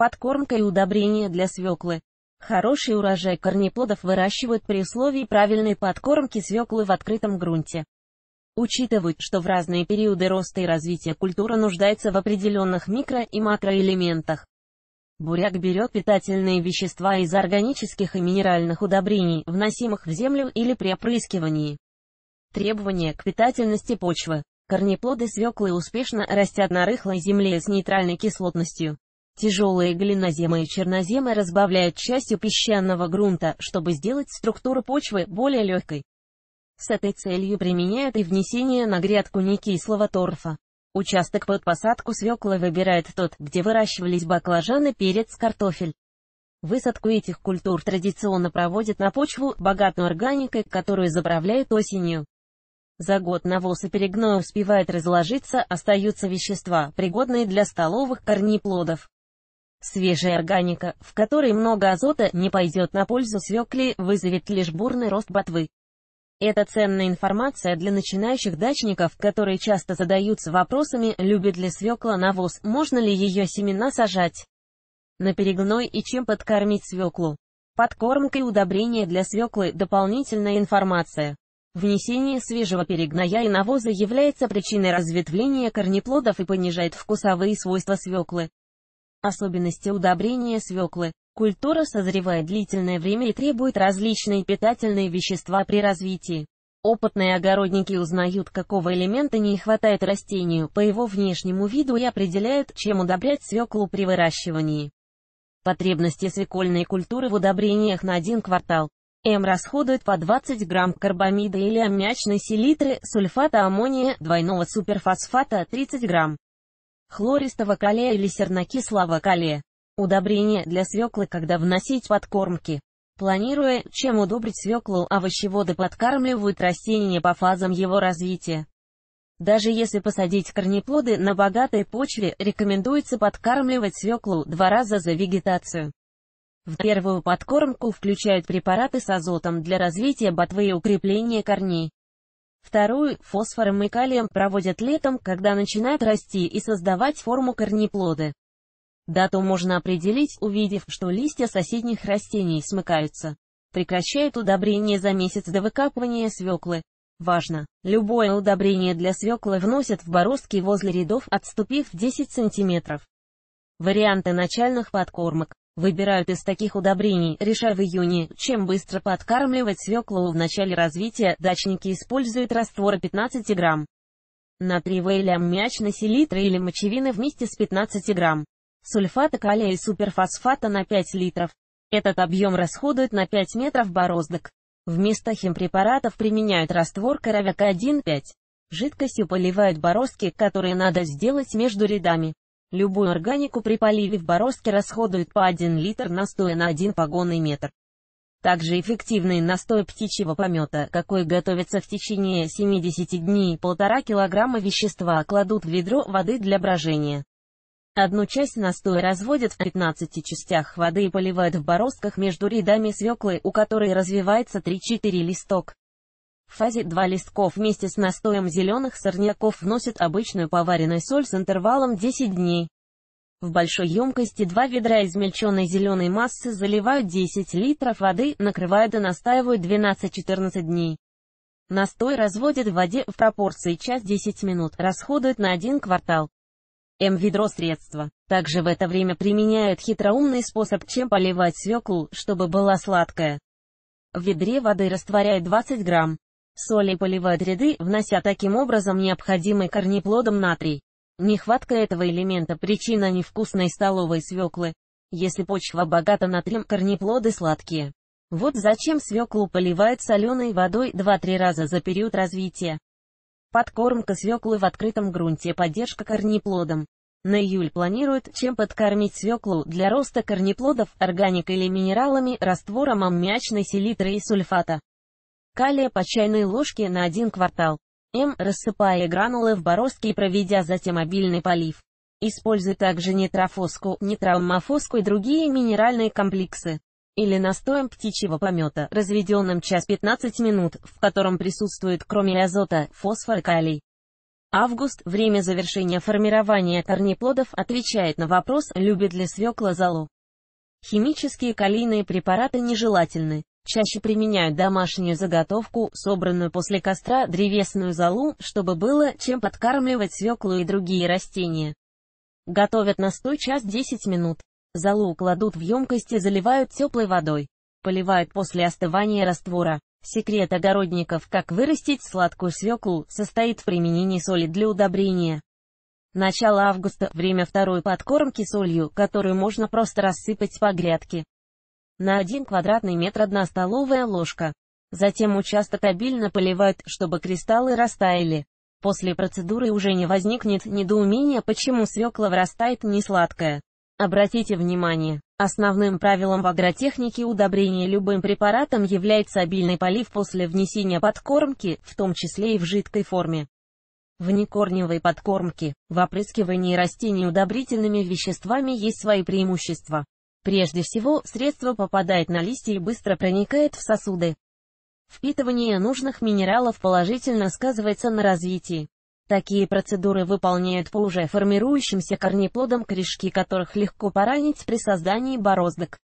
подкормка и удобрения для свеклы. Хороший урожай корнеплодов выращивают при условии правильной подкормки свеклы в открытом грунте. Учитывают, что в разные периоды роста и развития культура нуждается в определенных микро- и макроэлементах. Буряк берет питательные вещества из органических и минеральных удобрений, вносимых в землю или при опрыскивании. Требования к питательности почвы. Корнеплоды свеклы успешно растят на рыхлой земле с нейтральной кислотностью. Тяжелые глиноземы и черноземы разбавляют частью песчаного грунта, чтобы сделать структуру почвы более легкой. С этой целью применяют и внесение на грядку некислого торфа. Участок под посадку свеклы выбирает тот, где выращивались баклажаны, перец, картофель. Высадку этих культур традиционно проводят на почву, богатую органикой, которую заправляют осенью. За год навоз и перегной успевает разложиться, остаются вещества, пригодные для столовых корнеплодов. Свежая органика, в которой много азота, не пойдет на пользу свекле, вызовет лишь бурный рост ботвы. Это ценная информация для начинающих дачников, которые часто задаются вопросами, любит ли свекла навоз, можно ли ее семена сажать на перегной и чем подкормить свеклу. Подкормка и удобрения для свеклы – дополнительная информация. Внесение свежего перегноя и навоза является причиной разветвления корнеплодов и понижает вкусовые свойства свеклы. Особенности удобрения свеклы. Культура созревает длительное время и требует различные питательные вещества при развитии. Опытные огородники узнают, какого элемента не хватает растению по его внешнему виду и определяют, чем удобрять свеклу при выращивании. Потребности свекольной культуры в удобрениях на один квартал. М расходует по 20 грамм карбамида или аммиачной селитры, сульфата аммония, двойного суперфосфата 30 грамм хлористого калия или сернокислого калия. Удобрение для свеклы, когда вносить подкормки. Планируя, чем удобрить свеклу, а овощеводы подкармливают растение по фазам его развития. Даже если посадить корнеплоды на богатой почве, рекомендуется подкармливать свеклу два раза за вегетацию. В первую подкормку включают препараты с азотом для развития ботвы и укрепления корней. Вторую, фосфором и калием, проводят летом, когда начинают расти и создавать форму корнеплоды. Дату можно определить, увидев, что листья соседних растений смыкаются. Прекращают удобрение за месяц до выкапывания свеклы. Важно! Любое удобрение для свеклы вносят в бороздки возле рядов, отступив 10 см. Варианты начальных подкормок. Выбирают из таких удобрений, решая в июне, чем быстро подкармливать свеклу в начале развития, дачники используют растворы 15 грамм натрия или аммиачной селитры или мочевины вместе с 15 грамм. Сульфата калия и суперфосфата на 5 литров. Этот объем расходуют на 5 метров бороздок. Вместо химпрепаратов применяют раствор коровяка 1,5. Жидкостью поливают бороздки, которые надо сделать между рядами. Любую органику при поливе в бороздке расходуют по 1 литр настоя на 1 погонный метр. Также эффективный настой птичьего помета, какой готовится в течение 70 дней, полтора килограмма вещества кладут в ведро воды для брожения. Одну часть настоя разводят в 15 частях воды и поливают в бороздках между рядами свеклы, у которой развивается 3-4 листок. В фазе 2 листков вместе с настоем зеленых сорняков вносят обычную поваренную соль с интервалом 10 дней. В большой емкости два ведра измельченной зеленой массы заливают 10 литров воды, накрывают и настаивают 12-14 дней. Настой разводят в воде в пропорции час 10 минут, расходуют на один квартал. М-ведро средства. Также в это время применяют хитроумный способ, чем поливать свеклу, чтобы была сладкая. В ведре воды растворяют 20 грамм соли поливают поливать ряды, внося таким образом необходимый корнеплодом натрий. Нехватка этого элемента – причина невкусной столовой свеклы. Если почва богата натрием, корнеплоды сладкие. Вот зачем свеклу поливают соленой водой 2-3 раза за период развития. Подкормка свеклы в открытом грунте, поддержка корнеплодам. На июль планируют, чем подкормить свеклу для роста корнеплодов, органикой или минералами, раствором аммиачной селитры и сульфата калия по чайной ложке на один квартал. М. Рассыпая гранулы в бороздки и проведя затем обильный полив. Используй также нитрофоску, нитроумофоску и другие минеральные комплексы. Или настоем птичьего помета, разведенным час 15 минут, в котором присутствует кроме азота, фосфор и калий. Август, время завершения формирования корнеплодов, отвечает на вопрос, любит ли свекла золу. Химические калийные препараты нежелательны. Чаще применяют домашнюю заготовку, собранную после костра древесную золу, чтобы было чем подкармливать свеклу и другие растения. Готовят настой час 10 минут. Залу кладут в емкости, заливают теплой водой. Поливают после остывания раствора. Секрет огородников, как вырастить сладкую свеклу, состоит в применении соли для удобрения. Начало августа – время второй подкормки солью, которую можно просто рассыпать по грядке на 1 квадратный метр одна столовая ложка. Затем участок обильно поливают, чтобы кристаллы растаяли. После процедуры уже не возникнет недоумения, почему свекла вырастает не сладкая. Обратите внимание, основным правилом в агротехнике удобрения любым препаратом является обильный полив после внесения подкормки, в том числе и в жидкой форме. Внекорневой подкормки, в опрыскивании растений удобрительными веществами есть свои преимущества. Прежде всего, средство попадает на листья и быстро проникает в сосуды. Впитывание нужных минералов положительно сказывается на развитии. Такие процедуры выполняют по уже формирующимся корнеплодам корешки которых легко поранить при создании бороздок.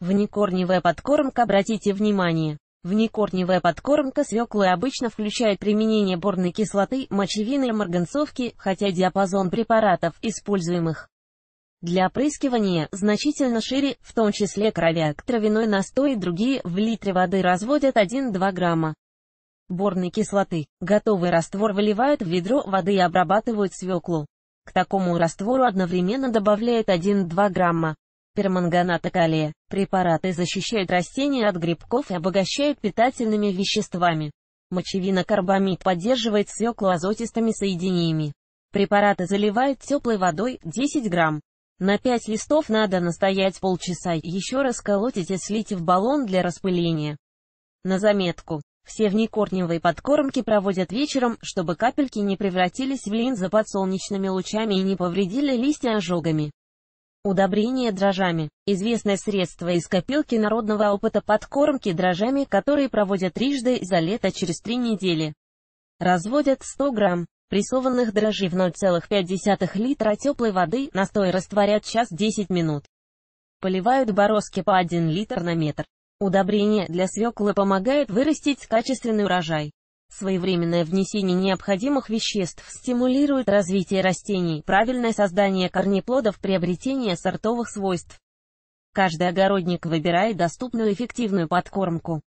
Внекорневая подкормка, обратите внимание. Внекорневая подкормка свеклы обычно включает применение борной кислоты, мочевины и марганцовки, хотя диапазон препаратов, используемых, для опрыскивания, значительно шире, в том числе кровяк, травяной настой и другие, в литре воды разводят 1-2 грамма борной кислоты. Готовый раствор выливают в ведро воды и обрабатывают свеклу. К такому раствору одновременно добавляют 1-2 грамма перманганата калия. Препараты защищают растения от грибков и обогащают питательными веществами. Мочевина-карбамид поддерживает свеклу азотистыми соединениями. Препараты заливают теплой водой 10 грамм. На 5 листов надо настоять полчаса, еще раз колотить и слить в баллон для распыления. На заметку. Все внекорневые подкормки проводят вечером, чтобы капельки не превратились в линзы под солнечными лучами и не повредили листья ожогами. Удобрение дрожжами. Известное средство из копилки народного опыта подкормки дрожжами, которые проводят трижды за лето через три недели. Разводят 100 грамм прессованных дрожжей в 0,5 литра теплой воды, настой растворят час 10 минут. Поливают бороздки по 1 литр на метр. Удобрение для свеклы помогает вырастить качественный урожай. Своевременное внесение необходимых веществ стимулирует развитие растений, правильное создание корнеплодов, приобретение сортовых свойств. Каждый огородник выбирает доступную эффективную подкормку.